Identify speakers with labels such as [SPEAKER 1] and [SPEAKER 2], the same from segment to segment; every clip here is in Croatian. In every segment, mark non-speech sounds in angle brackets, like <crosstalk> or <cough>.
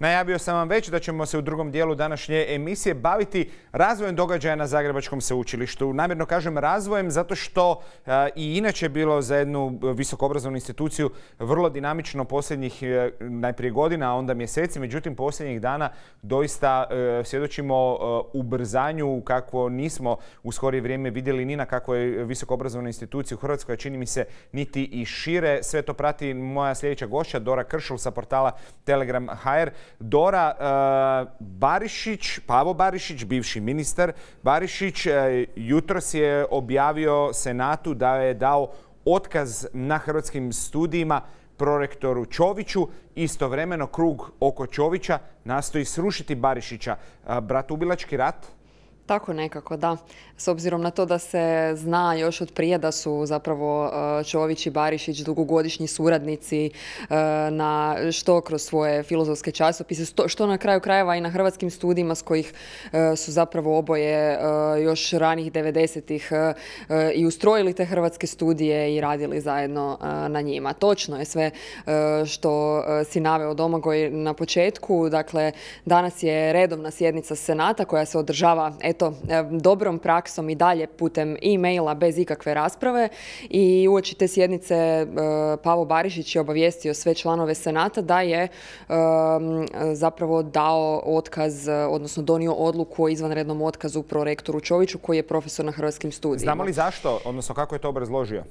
[SPEAKER 1] Najavio sam vam već da ćemo se u drugom dijelu današnje emisije baviti razvojem događaja na Zagrebačkom sveučilištu. Namjerno kažem razvojem zato što e, i inače je bilo za jednu visokoobrazovnu instituciju vrlo dinamično posljednjih e, najprije godina, a onda mjeseci. Međutim, posljednjih dana doista e, svjedočimo ubrzanju kako nismo u skorije vrijeme vidjeli ni na kakvoj visokoobrazovnoj instituciji u Hrvatskoj, a čini mi se niti i šire. Sve to prati moja sljedeća gošća Dora Kršul sa portala Telegram Dora eh, Barišić, Pavo Barišić, bivši ministar Barišić, eh, jutros je objavio Senatu da je dao otkaz na hrvatskim studijima prorektoru Čoviću. Istovremeno krug oko Čovića nastoji srušiti Barišića. Eh, ubilački rat?
[SPEAKER 2] Tako nekako, da. S obzirom na to da se zna još od prije da su zapravo e, Čović i Barišić dugogodišnji suradnici e, na što kroz svoje filozofske časopise, što na kraju krajeva i na hrvatskim studijima s kojih e, su zapravo oboje još ranih 90-ih i ustrojili te hrvatske studije i radili zajedno na njima. Točno je sve što si naveo Domagoj na početku. Dakle, danas je redovna sjednica Senata koja se održava eto E, dobrom praksom i dalje putem e-maila bez ikakve rasprave i uoči te sjednice e, Pavo Barišić je obavijestio sve članove Senata da je e, zapravo dao otkaz, odnosno donio odluku o izvanrednom otkazu prorektoru Čoviću koji je profesor na hrvatskim
[SPEAKER 1] studijima. Znamo li zašto, odnosno kako je to obrazložio?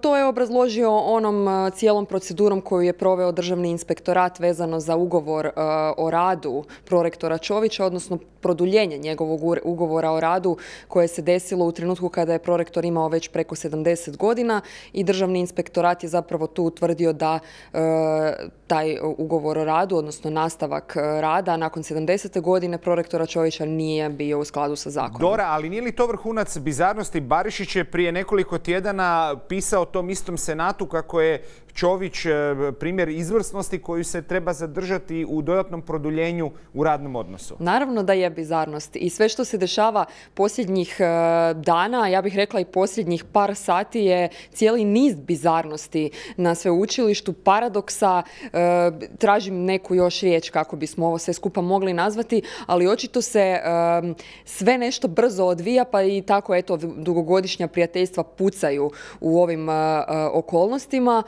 [SPEAKER 2] To je obrazložio onom cijelom procedurom koju je proveo državni inspektorat vezano za ugovor o radu prorektora Čovića, odnosno produljenje njegovog ugovora o radu koje se desilo u trenutku kada je prorektor imao već preko 70 godina i državni inspektorat je zapravo tu utvrdio da e, taj ugovor o radu, odnosno nastavak e, rada nakon 70. godine prorektora Čovića nije bio u skladu sa zakonom. Dora,
[SPEAKER 1] ali nije li to vrhunac bizarnosti? Barišić je prije nekoliko tjedana pisao tom istom senatu kako je Čović e, primjer izvrsnosti koju se treba zadržati u dodatnom produljenju u radnom odnosu.
[SPEAKER 2] Naravno da je bizarnost i sve što se dešava posljednjih e, dana, ja bih rekla i posljednjih par sati je cijeli niz bizarnosti na sveučilištu, paradoksa, e, tražim neku još riječ kako bismo ovo sve skupa mogli nazvati, ali očito se sve nešto brzo odvija pa i tako eto dugogodišnja prijateljstva pucaju u ovim okolnostima.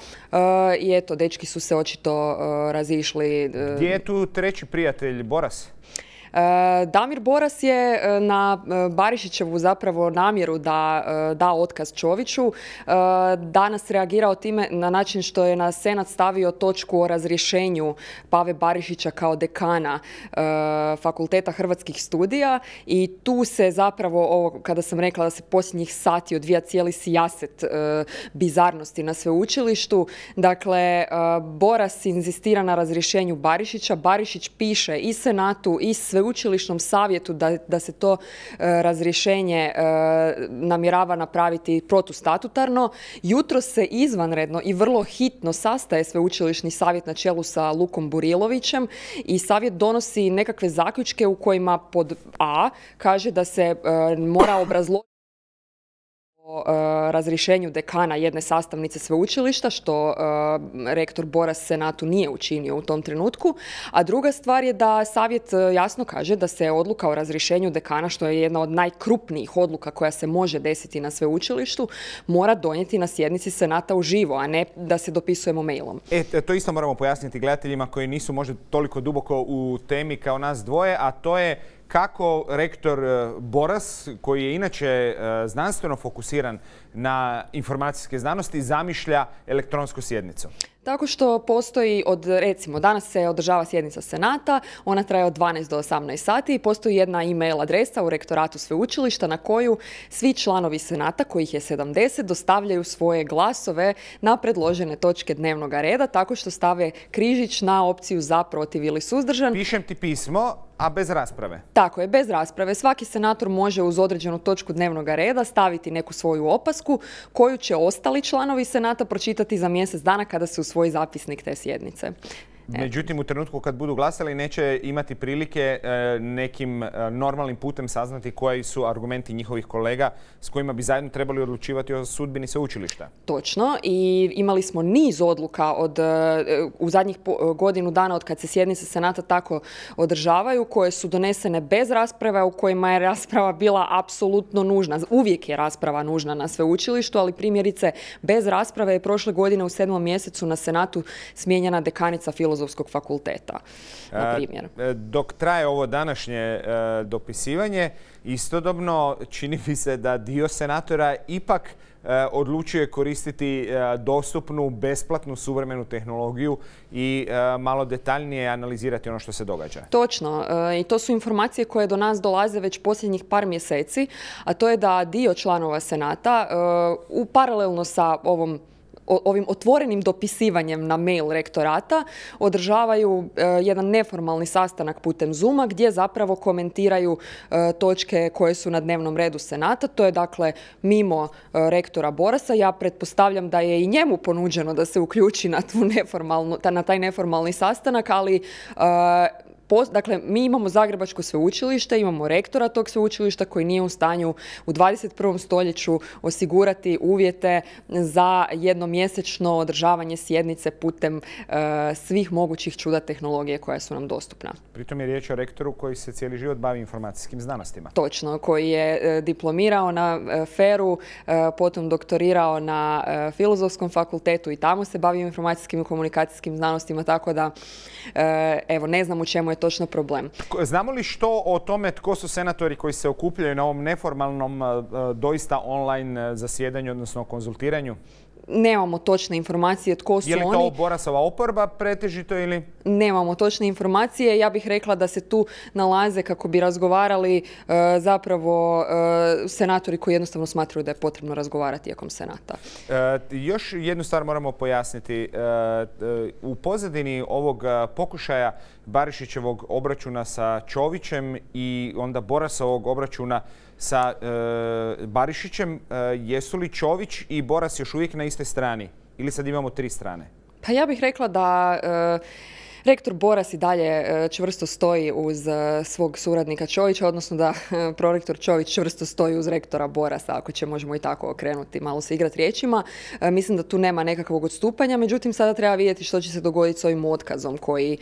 [SPEAKER 2] I eto, dečki su se očito eh, razišli. Eh, Gdje je
[SPEAKER 1] tu treći prijatelj, Boras?
[SPEAKER 2] E, Damir Boras je e, na e, Barišićevu zapravo namjeru da da otkaz Čoviću danas reagirao time na način što je na Senat stavio točku o razrješenju Pave Barišića kao dekana Fakulteta hrvatskih studija i tu se zapravo kada sam rekla da se posljednjih sati odvija cijeli sijaset bizarnosti na sveučilištu. Dakle, Boras inzistira na razrješenju Barišića. Barišić piše i Senatu i sve sveučilišnom savjetu da, da se to e, razrješenje e, namjerava napraviti protustatutarno. Jutro se izvanredno i vrlo hitno sastaje sveučilišni savjet na čelu sa Lukom Burilovićem i savjet donosi nekakve zaključke u kojima pod A kaže da se e, mora obrazložiti o e, razrješenju dekana jedne sastavnice sveučilišta, što e, rektor Boras Senatu nije učinio u tom trenutku. A druga stvar je da savjet e, jasno kaže da se odluka o razrješenju dekana, što je jedna od najkrupnijih odluka koja se može desiti na sveučilištu, mora donijeti na sjednici Senata uživo, a ne da se dopisujemo mailom.
[SPEAKER 1] E, to isto moramo pojasniti gledateljima koji nisu možda toliko duboko u temi kao nas dvoje, a to je kako rektor e, Boras, koji je inače e, znanstveno fokusiran na informacijske znanosti, zamišlja elektronsku sjednicu?
[SPEAKER 2] Tako što postoji od, recimo, danas se održava sjednica Senata, ona traje od 12 do 18 sati i postoji jedna e-mail adresa u rektoratu sveučilišta na koju svi članovi Senata, kojih je 70, dostavljaju svoje glasove na predložene točke dnevnog reda tako što stave križić na opciju za, protiv ili suzdržan. Pišem ti pismo,
[SPEAKER 1] a bez rasprave?
[SPEAKER 2] Tako je, bez rasprave. Svaki senator može uz određenu točku dnevnog reda staviti neku svoju opasku koju će ostali članovi senata pročitati za mjesec dana kada se usvoji zapisnik te sjednice.
[SPEAKER 1] E. Međutim, u trenutku kad budu glasali neće imati prilike e, nekim e, normalnim putem saznati koji su argumenti njihovih kolega s kojima bi zajedno trebali odlučivati o sudbini sveučilišta.
[SPEAKER 2] Točno i imali smo niz odluka od, u zadnjih godinu dana od kad se sjednice Senata tako održavaju koje su donesene bez rasprave u kojima je rasprava bila apsolutno nužna. Uvijek je rasprava nužna na sveučilištu, ali primjerice bez rasprave je prošle godine u sedmom mjesecu na Senatu smijenjena dekanica filozofija Filozofskog fakulteta,
[SPEAKER 1] na e, primjer. E, dok traje ovo današnje e, dopisivanje, istodobno čini mi se da dio senatora ipak odlučuje koristiti dostupnu, besplatnu, suvremenu tehnologiju i malo detaljnije analizirati ono što se događa.
[SPEAKER 2] Točno. I to su informacije koje do nas dolaze već posljednjih par mjeseci, a to je da dio članova Senata u paralelno sa ovom ovim otvorenim dopisivanjem na mail rektorata održavaju e, jedan neformalni sastanak putem Zuma gdje zapravo komentiraju e, točke koje su na dnevnom redu Senata. To je dakle mimo e, rektora Borasa. Ja pretpostavljam da je i njemu ponuđeno da se uključi na, tu neformalnu, na taj neformalni sastanak, ali dakle, mi imamo Zagrebačko sveučilište, imamo rektora tog sveučilišta koji nije u stanju u 21. stoljeću osigurati uvjete za jednomjesečno održavanje sjednice putem e, svih mogućih čuda tehnologije koja su nam dostupna.
[SPEAKER 1] Pritom je riječ o rektoru koji se cijeli život bavi informacijskim znanostima.
[SPEAKER 2] Točno, koji je e, diplomirao na e, Feru, potom doktorirao na Filozofskom fakultetu i tamo se bavio informacijskim i komunikacijskim znanostima, tako da evo ne znam u čemu je točno problem.
[SPEAKER 1] Znamo li što o tome tko su senatori koji se okupljaju na ovom neformalnom eh, eh, doista online eh, zasjedanju, odnosno konzultiranju?
[SPEAKER 2] nemamo točne informacije tko su oni. Je li to
[SPEAKER 1] Borasova oporba pretežito ili?
[SPEAKER 2] Nemamo točne informacije. Ja bih rekla da se tu nalaze kako bi razgovarali e, zapravo e, senatori koji jednostavno smatraju da je potrebno razgovarati tijekom senata.
[SPEAKER 1] E, još jednu stvar moramo pojasniti. U pozadini ovog pokušaja Barišićevog obračuna sa Čovićem i onda Borasovog obračuna sa e, Barišićem, e, jesu li Čović i Boras još uvijek na istoj strani? Ili sad imamo tri strane?
[SPEAKER 2] Pa ja bih rekla da... E, Rektor Boras i dalje e, čvrsto stoji uz e, svog suradnika Čovića, odnosno da <laughs> e, prorektor Čović čvrsto stoji uz rektora Borasa, ako će možemo i tako okrenuti, malo se igrati riječima. Mislim da tu nema nekakvog odstupanja, međutim sada treba vidjeti što će se dogoditi s ovim otkazom koji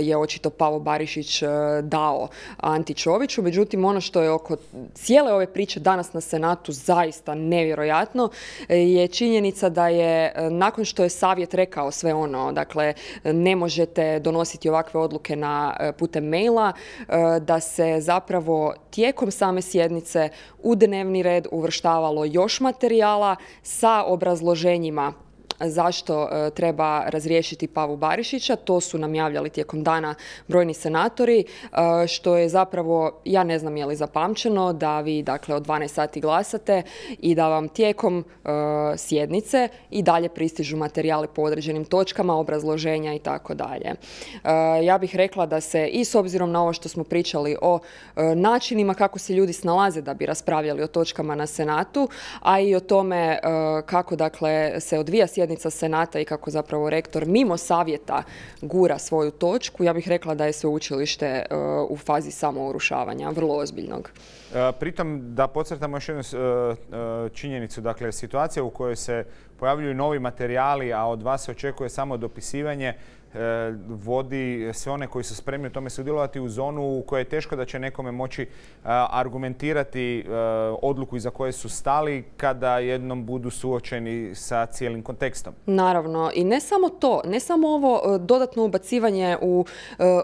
[SPEAKER 2] je očito Pavo Barišić dao Anti Čoviću. Međutim, ono što je oko cijele ove priče danas na Senatu zaista nevjerojatno je činjenica da je nakon što je savjet rekao sve ono, dakle ne možete donositi ovakve odluke na e, putem maila, e, da se zapravo tijekom same sjednice u dnevni red uvrštavalo još materijala sa obrazloženjima zašto e, treba razriješiti Pavu Barišića. To su nam javljali tijekom dana brojni senatori, e, što je zapravo, ja ne znam je li zapamćeno, da vi dakle od 12 sati glasate i da vam tijekom e, sjednice i dalje pristižu materijali po određenim točkama, obrazloženja i tako dalje. Ja bih rekla da se i s obzirom na ovo što smo pričali o načinima kako se ljudi snalaze da bi raspravljali o točkama na Senatu, a i o tome kako dakle se odvija sjednice. Senata i kako zapravo rektor mimo savjeta gura svoju točku, ja bih rekla da je sveučilište e, u fazi samourušavanja, vrlo ozbiljnog.
[SPEAKER 1] E, pritom da podcrtamo još jednu e, činjenicu, dakle situacija u kojoj se pojavljuju novi materijali, a od vas se očekuje samo dopisivanje, E, vodi sve one koji su spremni u tome sudjelovati u zonu u kojoj je teško da će nekome moći e, argumentirati e, odluku iza koje su stali kada jednom budu suočeni sa cijelim kontekstom.
[SPEAKER 2] Naravno. I ne samo to, ne samo ovo dodatno ubacivanje u,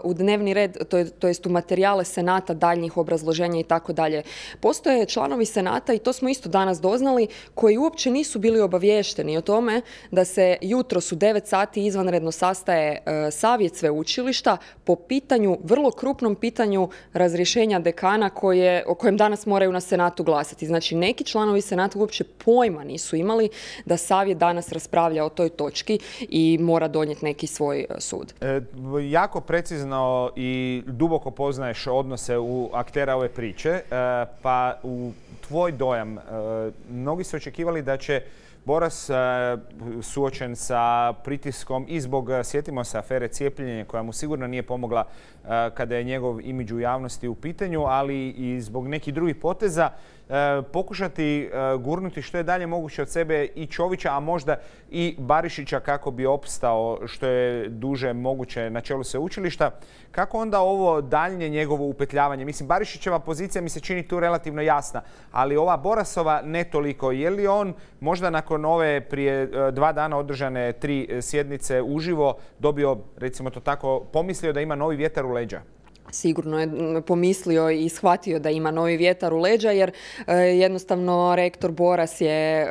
[SPEAKER 2] u dnevni red, to, to jest u materijale Senata, daljnjih obrazloženja i tako dalje. Postoje članovi Senata i to smo isto danas doznali koji uopće nisu bili obaviješteni o tome da se jutro su 9 sati izvanredno sastaje E, savjet sveučilišta po pitanju, vrlo krupnom pitanju razrješenja dekana koje, o kojem danas moraju na Senatu glasati. Znači, neki članovi Senata uopće pojma nisu imali da savjet danas raspravlja o toj točki i mora donijeti neki svoj e, sud.
[SPEAKER 1] E, jako precizno i duboko poznaješ odnose u aktera ove priče, pa u tvoj dojam, mnogi su očekivali da će Boras e, suočen sa pritiskom i zbog, e, sjetimo se, afere cijepljenja koja mu sigurno nije pomogla e, kada je njegov imidž u javnosti u pitanju, ali i zbog nekih drugih poteza. E, pokušati e, gurnuti što je dalje moguće od sebe i Čovića, a možda i Barišića kako bi opstao što je duže moguće na čelu sveučilišta. Kako onda ovo daljnje njegovo upetljavanje? Mislim, Barišićeva pozicija mi se čini tu relativno jasna, ali ova Borasova ne toliko. Je li on možda nakon ove prije e, dva dana održane tri sjednice uživo dobio, recimo to tako, pomislio da ima novi vjetar u leđa?
[SPEAKER 2] sigurno je mm, pomislio i shvatio da ima novi vjetar u leđa jer e, jednostavno rektor Boras je e,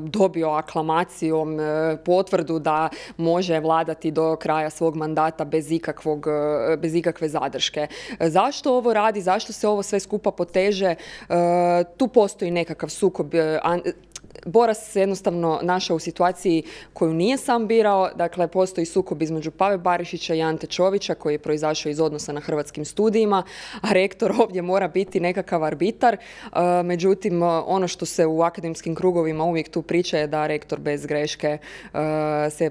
[SPEAKER 2] dobio aklamacijom e, potvrdu da može vladati do kraja svog mandata bez, ikakvog, bez ikakve zadrške. Zašto ovo radi, zašto se ovo sve skupa poteže? Tu postoji nekakav sukob Boras se jednostavno našao u situaciji koju nije sam birao. Dakle, postoji sukob između Pave Barišića i Ante Čovića koji je proizašao iz odnosa na hrvatskim studijima, a rektor ovdje mora biti nekakav arbitar. E, međutim, e, ono što se u akademskim krugovima uvijek tu priča je da rektor bez greške e, se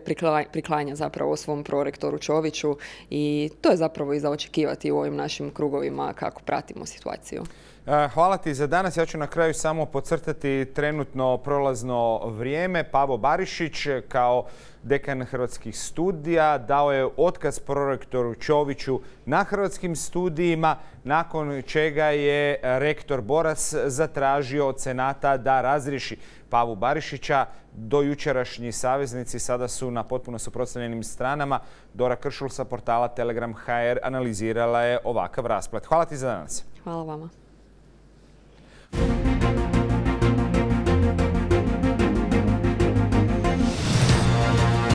[SPEAKER 2] priklanja zapravo svom prorektoru Čoviću i to je zapravo i za očekivati u ovim našim krugovima kako pratimo situaciju.
[SPEAKER 1] E, hvala ti za danas. Ja ću na kraju samo pocrtati trenutno prolazno vrijeme. Pavo Barišić kao dekan hrvatskih studija dao je otkaz prorektoru Čoviću na hrvatskim studijima, nakon čega je rektor Boras zatražio od Senata da razriši Pavu Barišića. Dojučerašnji saveznici sada su na potpuno suprotstavljenim stranama. Dora Kršul sa portala Telegram HR analizirala je ovakav rasplat. Hvala ti za danas.
[SPEAKER 2] Hvala vama.